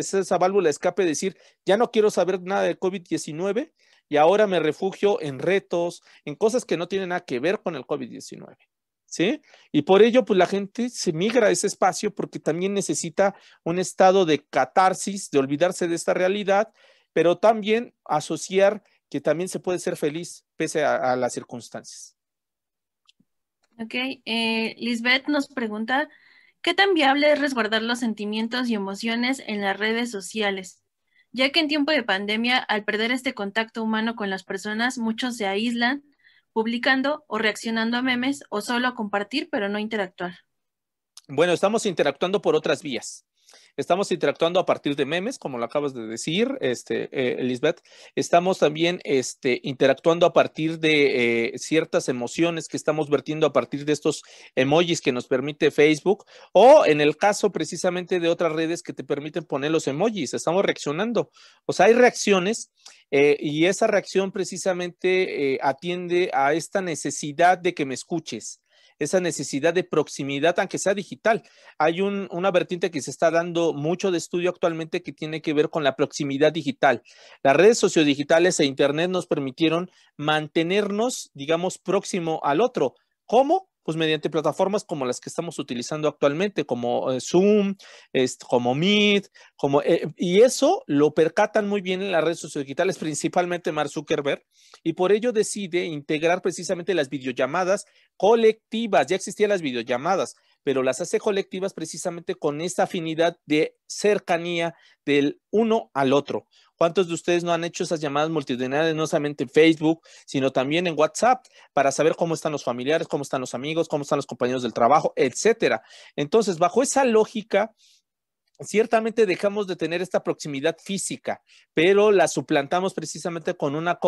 esa válvula escape, decir, ya no quiero saber nada de COVID-19 y ahora me refugio en retos, en cosas que no tienen nada que ver con el COVID-19. ¿Sí? Y por ello, pues la gente se migra a ese espacio porque también necesita un estado de catarsis, de olvidarse de esta realidad, pero también asociar que también se puede ser feliz pese a, las circunstancias. Ok, eh, Lisbeth nos pregunta, ¿Qué tan viable es resguardar los sentimientos y emociones en las redes sociales? Ya que en tiempo de pandemia, al perder este contacto humano con las personas, muchos se aíslan, publicando o reaccionando a memes o solo a compartir, pero no interactuar. Bueno, estamos interactuando por otras vías. Estamos interactuando a partir de memes, como lo acabas de decir, este, eh, Elizabeth. Estamos también este, interactuando a partir de eh, ciertas emociones que estamos vertiendo a partir de estos emojis que nos permite Facebook o en el caso precisamente de otras redes que te permiten poner los emojis. Estamos reaccionando. O sea, hay reacciones eh, y esa reacción precisamente atiende a esta necesidad de que me escuches esa necesidad de proximidad, aunque sea digital. Hay una vertiente que se está dando mucho de estudio actualmente que tiene que ver con la proximidad digital. Las redes sociodigitales e Internet nos permitieron mantenernos, digamos, próximo al otro. ¿Cómo? pues mediante plataformas como las que estamos utilizando actualmente, como eh, Zoom, como Meet, como, eh, y eso lo percatan muy bien en las redes digitales, principalmente Mark Zuckerberg, y por ello decide integrar precisamente las videollamadas colectivas, ya existían las videollamadas, pero las hace colectivas precisamente con esa afinidad de cercanía del uno al otro. ¿Cuántos de ustedes no han hecho esas llamadas multitudinarias, no solamente en Facebook, sino también en WhatsApp, para saber cómo están los familiares, cómo están los amigos, cómo están los compañeros del trabajo, etcétera? Entonces, bajo esa lógica, ciertamente dejamos de tener esta proximidad física, pero la suplantamos precisamente con una,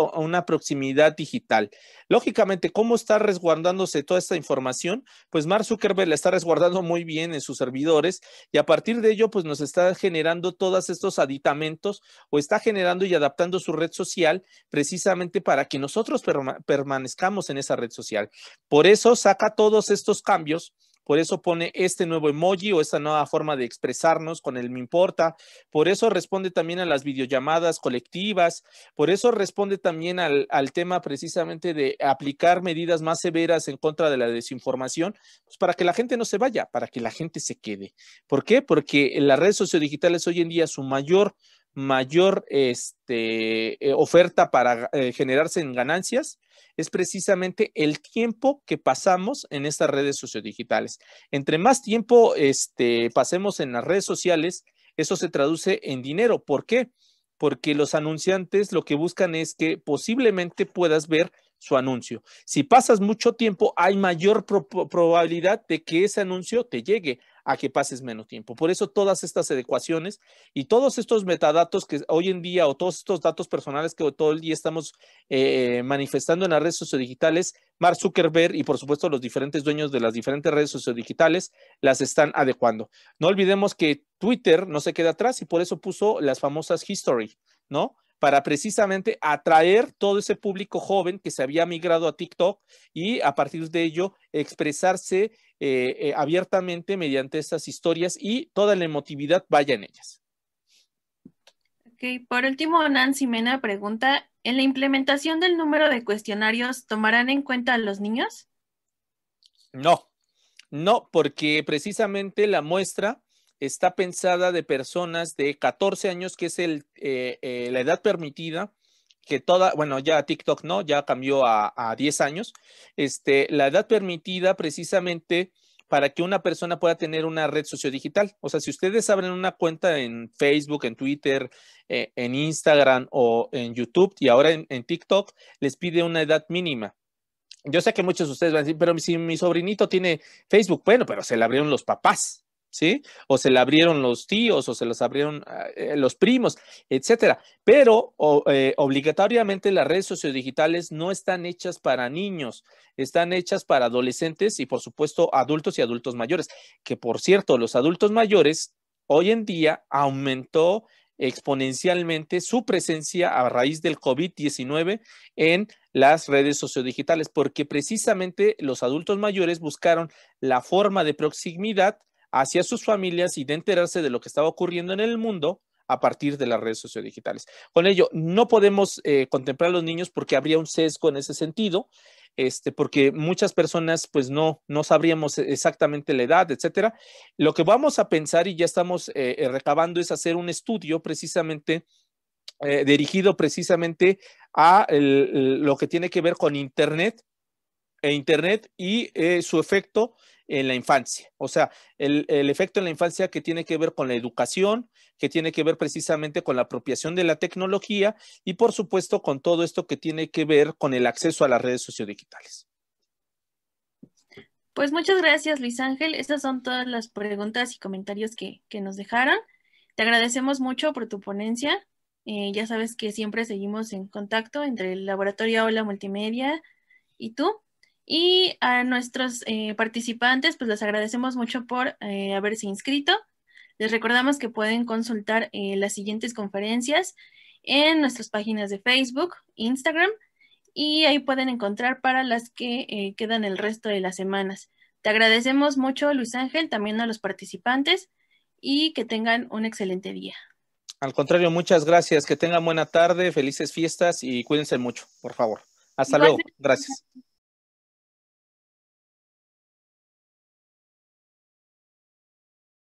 proximidad digital. Lógicamente, ¿cómo está resguardándose toda esta información? Pues Mark Zuckerberg la está resguardando muy bien en sus servidores y a partir de ello, pues nos está generando todos estos aditamentos o está generando y adaptando su red social precisamente para que nosotros permanezcamos en esa red social. Por eso saca todos estos cambios por eso pone este nuevo emoji o esta nueva forma de expresarnos con el me importa, por eso responde también a las videollamadas colectivas, por eso responde también al, tema precisamente de aplicar medidas más severas en contra de la desinformación, pues, para que la gente no se vaya, para que la gente se quede. ¿Por qué? Porque en las redes sociodigitales hoy en día su mayor mayor este, eh, oferta para eh, generarse en ganancias es precisamente el tiempo que pasamos en estas redes sociodigitales. Entre más tiempo este, pasemos en las redes sociales, eso se traduce en dinero. ¿Por qué? Porque los anunciantes lo que buscan es que posiblemente puedas ver su anuncio. Si pasas mucho tiempo, hay mayor probabilidad de que ese anuncio te llegue a que pases menos tiempo. Por eso todas estas adecuaciones y todos estos metadatos que hoy en día o todos estos datos personales que todo el día estamos eh, manifestando en las redes sociodigitales, Mark Zuckerberg y por supuesto los diferentes dueños de las diferentes redes sociodigitales las están adecuando. No olvidemos que Twitter no se queda atrás y por eso puso las famosas history, ¿no? para precisamente atraer todo ese público joven que se había migrado a TikTok y a partir de ello expresarse eh, eh, abiertamente mediante estas historias y toda la emotividad vaya en ellas. Ok, por último, Nancy Mena pregunta, ¿en la implementación del número de cuestionarios tomarán en cuenta a los niños? No, no, porque precisamente la muestra está pensada de personas de 14 años, que es eh, la edad permitida que toda, bueno, ya TikTok no, ya cambió a, a 10 años, este, la edad permitida precisamente para que una persona pueda tener una red sociodigital. O sea, si ustedes abren una cuenta en Facebook, en Twitter, e, en Instagram o en YouTube y ahora en, en, TikTok, les pide una edad mínima. Yo sé que muchos de ustedes van a decir, pero si mi sobrinito tiene Facebook, bueno, pero se le abrieron los papás. ¿sí? O se la abrieron los tíos, o se las abrieron ah, eh, los primos, etcétera. Pero eh, obligatoriamente las redes sociodigitales no están hechas para niños, están hechas para adolescentes y, por supuesto, adultos y adultos mayores. Que, por cierto, los adultos mayores hoy en día aumentó exponencialmente su presencia a raíz del COVID-19 en las redes sociodigitales, porque precisamente los adultos mayores buscaron la forma de proximidad hacia sus familias y de enterarse de lo que estaba ocurriendo en el mundo a partir de las redes sociodigitales. Con ello, no podemos eh, contemplar a los niños porque habría un sesgo en ese sentido, este, porque muchas personas pues no, no sabríamos exactamente la edad, etcétera. Lo que vamos a pensar y ya estamos eh, eh, recabando es hacer un estudio precisamente dirigido precisamente a lo que tiene que ver con Internet e Internet y su efecto en la infancia. O sea, el, efecto en la infancia que tiene que ver con la educación, que tiene que ver precisamente con la apropiación de la tecnología y por supuesto con todo esto que tiene que ver con el acceso a las redes sociodigitales. Pues muchas gracias Luis Ángel. Estas son todas las preguntas y comentarios que, nos dejaron. Te agradecemos mucho por tu ponencia. Eh, ya sabes que siempre seguimos en contacto entre el laboratorio Aula Multimedia y tú. Y a nuestros eh, participantes, pues les agradecemos mucho por eh, haberse inscrito. Les recordamos que pueden consultar eh, las siguientes conferencias en nuestras páginas de Facebook, Instagram, y ahí pueden encontrar para las que quedan el resto de las semanas. Te agradecemos mucho, Luis Ángel, también a los participantes, y que tengan un excelente día. Al contrario, muchas gracias. Que tengan buena tarde, felices fiestas y cuídense mucho, por favor. Hasta luego. Gracias.